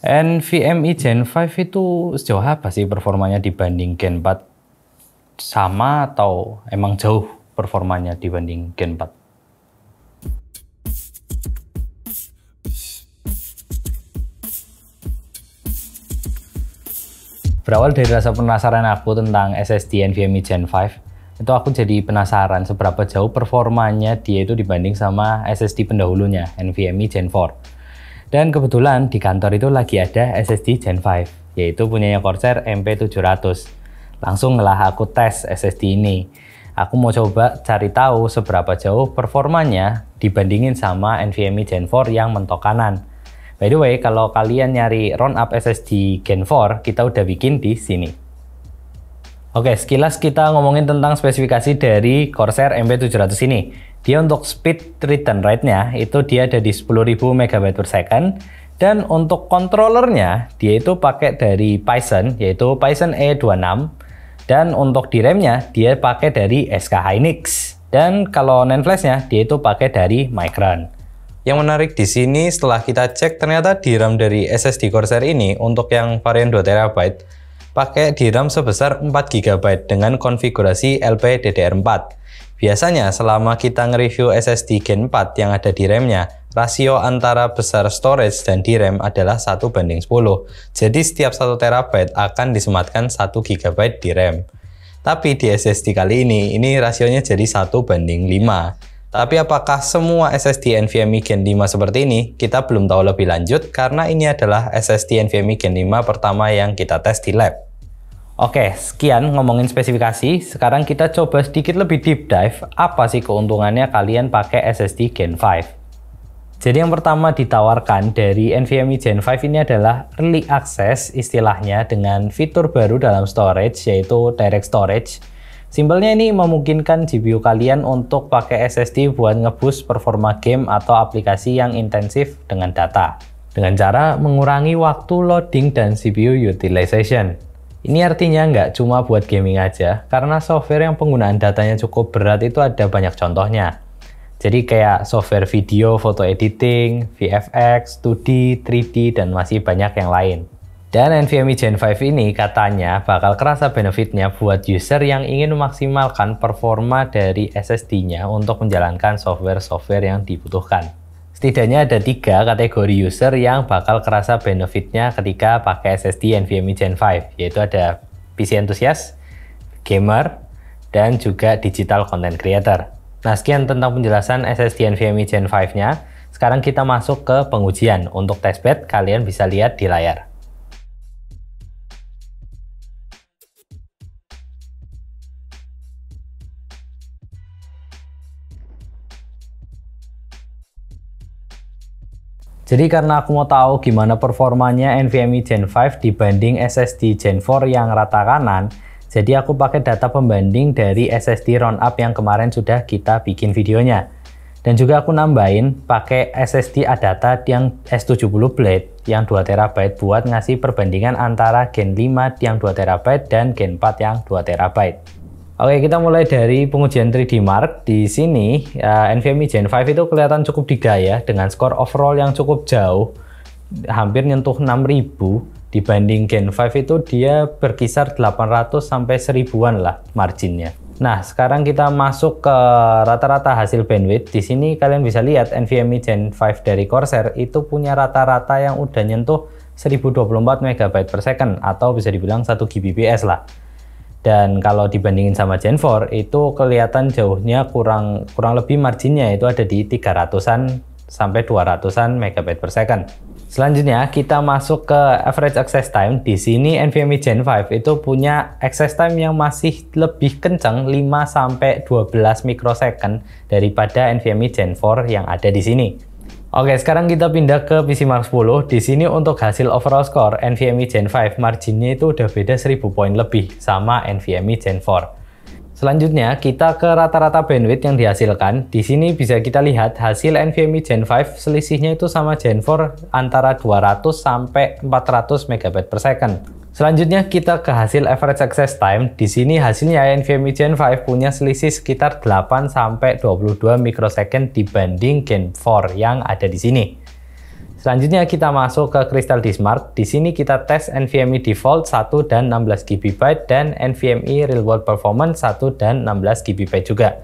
NVMe Gen 5 itu sejauh apa sih performanya dibanding Gen 4? Sama atau emang jauh performanya dibanding Gen 4? Berawal dari rasa penasaran aku tentang SSD NVMe Gen 5, itu aku jadi penasaran seberapa jauh performanya dia itu dibanding sama SSD pendahulunya, NVMe Gen 4. Dan kebetulan di kantor itu lagi ada SSD Gen 5, yaitu punyanya Corsair MP700. Langsung lah aku tes SSD ini. Aku mau coba cari tahu seberapa jauh performanya dibandingin sama NVMe Gen 4 yang mentok kanan. By the way, kalau kalian nyari run up SSD Gen 4, kita udah bikin di sini. Oke, sekilas kita ngomongin tentang spesifikasi dari Corsair MB700 ini. Dia untuk speed return rate nya itu dia ada di 10.000 MB per second. Dan untuk controllernya, dia itu pakai dari Python, yaitu Python E26. Dan untuk DRAM-nya, dia pakai dari SK Hynix. Dan kalau NAND flash-nya, dia itu pakai dari Micron. Yang menarik di sini setelah kita cek ternyata DRAM dari SSD Corsair ini untuk yang varian 2 TB pakai di RAM sebesar 4 GB dengan konfigurasi LPDDR4. Biasanya selama kita nge-review SSD Gen 4 yang ada di RAM-nya, rasio antara besar storage dan di RAM adalah 1 banding 10. Jadi setiap 1 TB akan disematkan 1 GB di RAM. Tapi di SSD kali ini, ini rasionya jadi 1 banding 5. Tapi apakah semua SSD NVMe Gen 5 seperti ini? Kita belum tahu lebih lanjut karena ini adalah SSD NVMe Gen 5 pertama yang kita tes di lab. Oke, sekian ngomongin spesifikasi. Sekarang kita coba sedikit lebih deep dive apa sih keuntungannya kalian pakai SSD Gen 5. Jadi yang pertama ditawarkan dari NVMe Gen 5 ini adalah early access istilahnya dengan fitur baru dalam storage yaitu direct storage Simpelnya ini memungkinkan GPU kalian untuk pakai SSD buat ngebus performa game atau aplikasi yang intensif dengan data. Dengan cara mengurangi waktu loading dan CPU utilization. Ini artinya nggak cuma buat gaming aja, karena software yang penggunaan datanya cukup berat itu ada banyak contohnya. Jadi kayak software video, foto editing, VFX, 2D, 3D, dan masih banyak yang lain. Dan NVMe Gen 5 ini katanya bakal kerasa benefitnya buat user yang ingin memaksimalkan performa dari SSD-nya untuk menjalankan software-software yang dibutuhkan. Setidaknya ada tiga kategori user yang bakal kerasa benefitnya ketika pakai SSD NVMe Gen 5, yaitu ada PC enthusiast, gamer, dan juga digital content creator. Nah, sekian tentang penjelasan SSD NVMe Gen 5-nya. Sekarang kita masuk ke pengujian. Untuk testbed, kalian bisa lihat di layar. Jadi karena aku mau tahu gimana performanya NVMe Gen 5 dibanding SSD Gen 4 yang rata kanan, jadi aku pakai data pembanding dari SSD roundup yang kemarin sudah kita bikin videonya. Dan juga aku nambahin pakai SSD Adata yang S70 Blade yang 2TB buat ngasih perbandingan antara Gen 5 yang 2TB dan Gen 4 yang 2TB. Oke, kita mulai dari pengujian 3D Mark. Di sini, uh, eh, NVMe Gen 5 itu kelihatan cukup digaya dengan skor overall yang cukup jauh, hampir nyentuh 6000. Dibanding Gen 5 itu dia berkisar 800 sampai 1000-an lah marginnya. Nah, sekarang kita masuk ke rata-rata hasil bandwidth. Di sini kalian bisa lihat NVMe Gen 5 dari Corsair itu punya rata-rata yang udah nyentuh 1024 MB per second atau bisa dibilang 1 Gbps lah dan kalau dibandingin sama Gen 4 itu kelihatan jauhnya kurang kurang lebih marginnya itu ada di 300-an sampai 200-an megabit per second. Selanjutnya kita masuk ke average access time. Di sini NVMe Gen 5 itu punya access time yang masih lebih kencang 5 sampai 12 microsecond daripada NVMe Gen 4 yang ada di sini. Oke, sekarang kita pindah ke PC Mark 10. Di sini untuk hasil overall score NVMe Gen 5 marginnya itu udah beda 1000 poin lebih sama NVMe Gen 4. Selanjutnya, kita ke rata-rata bandwidth yang dihasilkan. Di sini bisa kita lihat hasil NVMe Gen 5 selisihnya itu sama Gen 4 antara 200 sampai 400 Mbps. Selanjutnya kita ke hasil average access time. Di sini hasilnya NVMe Gen 5 punya selisih sekitar 8 sampai 22 microsecond dibanding Gen 4 yang ada di sini. Selanjutnya kita masuk ke Crystal Dismart. Di sini kita tes NVMe default 1 dan 16 GB dan NVMe real world performance 1 dan 16 GB juga.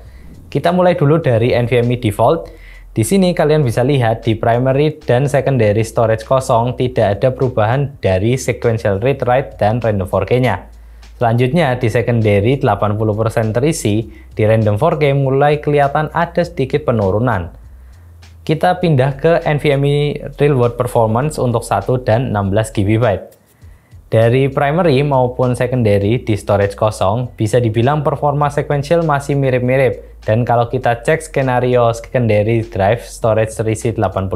Kita mulai dulu dari NVMe default. Di sini kalian bisa lihat di primary dan secondary storage kosong tidak ada perubahan dari sequential read write dan random 4K-nya. Selanjutnya di secondary 80% terisi, di random 4K mulai kelihatan ada sedikit penurunan. Kita pindah ke NVMe Real World Performance untuk 1 dan 16 GB. Dari primary maupun secondary di storage kosong, bisa dibilang performa sequential masih mirip-mirip. Dan kalau kita cek skenario secondary drive storage terisi 80%,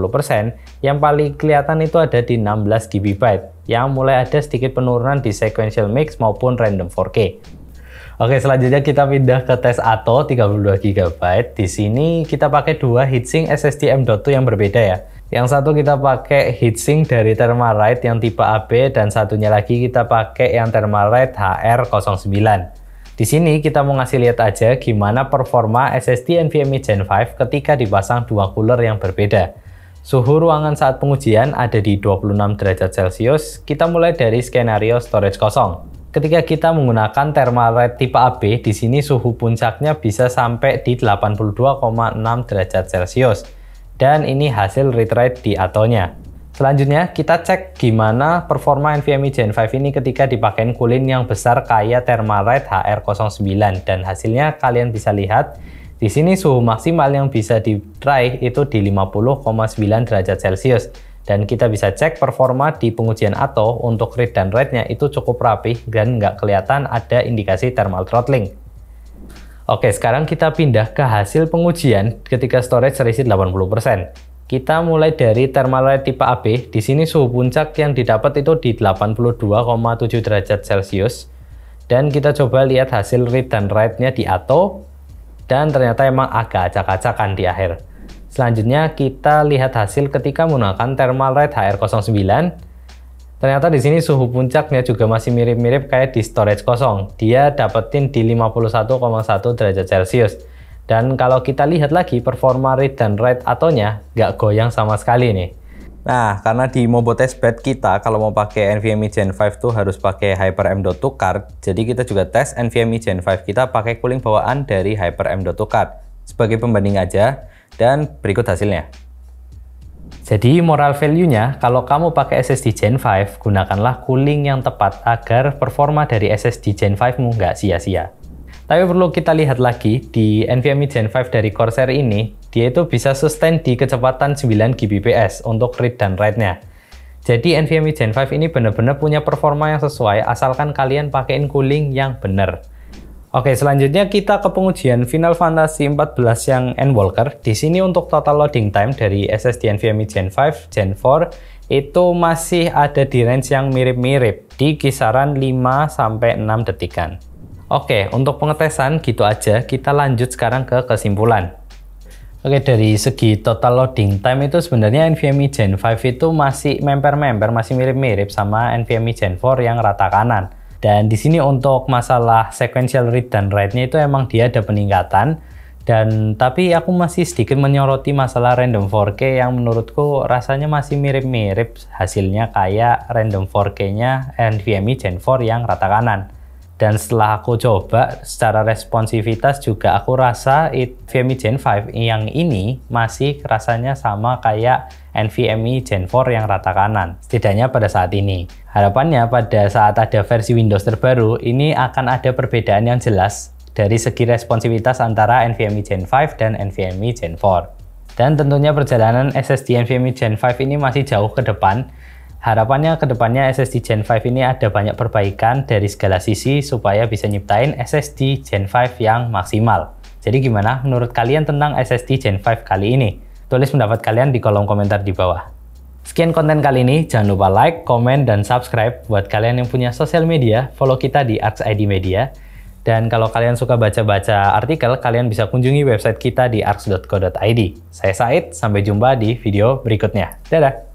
yang paling kelihatan itu ada di 16 GB, yang mulai ada sedikit penurunan di sequential mix maupun random 4K. Oke, selanjutnya kita pindah ke tes ATO 32 GB. Di sini kita pakai dua heatsink SSD M.2 yang berbeda ya. Yang satu kita pakai heatsink dari Thermalright yang tipe AB dan satunya lagi kita pakai yang Thermalright HR09. Di sini kita mau ngasih lihat aja gimana performa SSD NVMe Gen 5 ketika dipasang dua cooler yang berbeda. Suhu ruangan saat pengujian ada di 26 derajat Celcius. Kita mulai dari skenario storage kosong. Ketika kita menggunakan Thermalright tipe AB, di sini suhu puncaknya bisa sampai di 82,6 derajat Celcius. Dan ini hasil retry di atonya. Selanjutnya, kita cek gimana performa NVMe Gen 5 ini ketika dipakai cooling yang besar kaya Thermalright HR09 dan hasilnya kalian bisa lihat di sini suhu maksimal yang bisa di try itu di 50,9 derajat Celcius dan kita bisa cek performa di pengujian ATO untuk read dan write-nya itu cukup rapih dan nggak kelihatan ada indikasi thermal throttling. Oke, sekarang kita pindah ke hasil pengujian ketika storage terisi 80%. Kita mulai dari thermal rate tipe AB. Di sini suhu puncak yang didapat itu di 82,7 derajat Celcius. Dan kita coba lihat hasil read dan write-nya di ATO. Dan ternyata emang agak acak-acakan di akhir. Selanjutnya kita lihat hasil ketika menggunakan thermal rate HR09 Ternyata di sini suhu puncaknya juga masih mirip-mirip kayak di storage kosong. Dia dapetin di 51,1 derajat Celcius. Dan kalau kita lihat lagi performa read dan write atonya nggak goyang sama sekali nih. Nah, karena di Mobo Testbed kita kalau mau pakai NVMe Gen 5 tuh harus pakai HyperM.2 card. Jadi kita juga tes NVMe Gen 5 kita pakai cooling bawaan dari HyperM.2 card. Sebagai pembanding aja, dan berikut hasilnya. Jadi moral value-nya, kalau kamu pakai SSD Gen 5, gunakanlah cooling yang tepat agar performa dari SSD Gen 5-mu nggak sia-sia. Tapi perlu kita lihat lagi, di NVMe Gen 5 dari Corsair ini, dia itu bisa sustain di kecepatan 9 Gbps untuk read dan write-nya. Jadi NVMe Gen 5 ini benar-benar punya performa yang sesuai asalkan kalian pakaiin cooling yang benar. Oke, selanjutnya kita ke pengujian Final Fantasy 14 yang Endwalker. Di sini untuk total loading time dari SSD NVMe Gen 5, Gen 4 itu masih ada di range yang mirip-mirip di kisaran 5 sampai 6 detikan. Oke, untuk pengetesan gitu aja. Kita lanjut sekarang ke kesimpulan. Oke, dari segi total loading time itu sebenarnya NVMe Gen 5 itu masih memper-memper, masih mirip-mirip sama NVMe Gen 4 yang rata kanan. Dan di sini untuk masalah sequential read dan write-nya itu emang dia ada peningkatan dan tapi aku masih sedikit menyoroti masalah random 4K yang menurutku rasanya masih mirip-mirip hasilnya kayak random 4K-nya NVMe Gen 4 yang rata kanan dan setelah aku coba secara responsivitas juga aku rasa NVMe Gen 5 yang ini masih rasanya sama kayak NVMe Gen 4 yang rata kanan setidaknya pada saat ini harapannya pada saat ada versi Windows terbaru ini akan ada perbedaan yang jelas dari segi responsivitas antara NVMe Gen 5 dan NVMe Gen 4 dan tentunya perjalanan SSD NVMe Gen 5 ini masih jauh ke depan Harapannya kedepannya SSD Gen 5 ini ada banyak perbaikan dari segala sisi supaya bisa nyiptain SSD Gen 5 yang maksimal. Jadi gimana menurut kalian tentang SSD Gen 5 kali ini? Tulis pendapat kalian di kolom komentar di bawah. Sekian konten kali ini, jangan lupa like, komen, dan subscribe. Buat kalian yang punya sosial media, follow kita di ID Media. Dan kalau kalian suka baca-baca artikel, kalian bisa kunjungi website kita di arts.co.id. Saya Said, sampai jumpa di video berikutnya. Dadah!